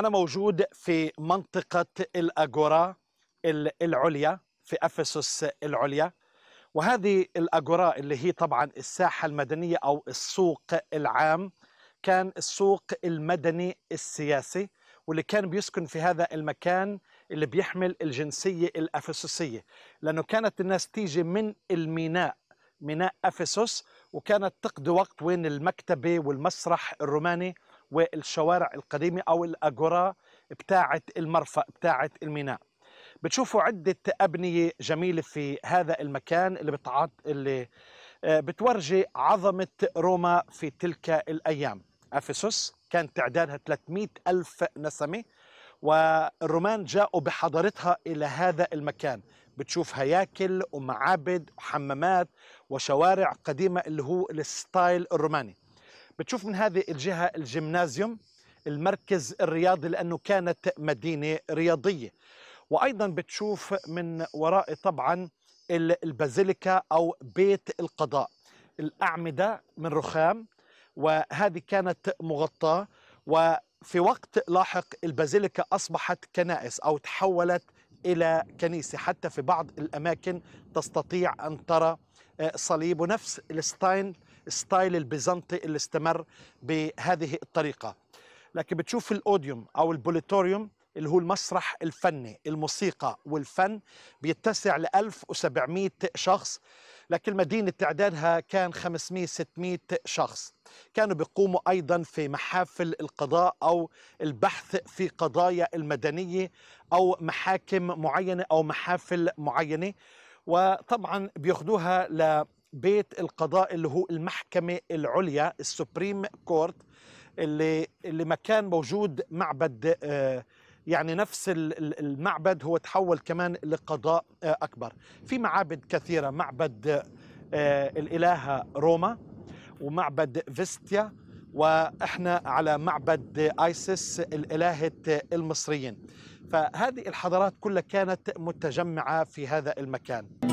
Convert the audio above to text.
أنا موجود في منطقة الأجورا العليا في أفسس العليا وهذه الأجورا اللي هي طبعا الساحة المدنية أو السوق العام كان السوق المدني السياسي واللي كان بيسكن في هذا المكان اللي بيحمل الجنسية الأفسسية لأنه كانت الناس تيجي من الميناء ميناء أفسس وكانت تقضي وقت وين المكتبة والمسرح الروماني والشوارع القديمة أو الأجورا بتاعة المرفأ بتاعة الميناء بتشوفوا عدة أبنية جميلة في هذا المكان اللي, بتعط... اللي آه، بتورجي عظمة روما في تلك الأيام أفسوس كان تعدادها 300 ألف نسمة والرومان جاءوا بحضارتها إلى هذا المكان بتشوف هياكل ومعابد وحمامات وشوارع قديمة اللي هو الستايل الروماني بتشوف من هذه الجهة الجيمنازيوم المركز الرياضي لأنه كانت مدينة رياضية وأيضا بتشوف من وراء طبعا البازيليكا أو بيت القضاء الأعمدة من رخام وهذه كانت مغطاة وفي وقت لاحق البازيليكا أصبحت كنائس أو تحولت إلى كنيسة حتى في بعض الأماكن تستطيع أن ترى آه، صليب ونفس الستاين الستايل البيزنطي اللي استمر بهذه الطريقة لكن بتشوف الأوديوم أو البوليتوريوم اللي هو المسرح الفني الموسيقى والفن بيتسع ل 1700 شخص لكن مدينة تعدادها كان 500 600 شخص كانوا بيقوموا أيضا في محافل القضاء أو البحث في قضايا المدنية أو محاكم معينة أو محافل معينة وطبعا بياخدوها ل بيت القضاء اللي هو المحكمة العليا السوبريم كورت اللي اللي مكان موجود معبد آه، يعني نفس المعبد هو تحول كمان لقضاء آه، أكبر في معابد كثيرة معبد آه، الإلهة روما ومعبد فيستيا واحنا على معبد ايسس الالهه المصريين فهذه الحضارات كلها كانت متجمعه في هذا المكان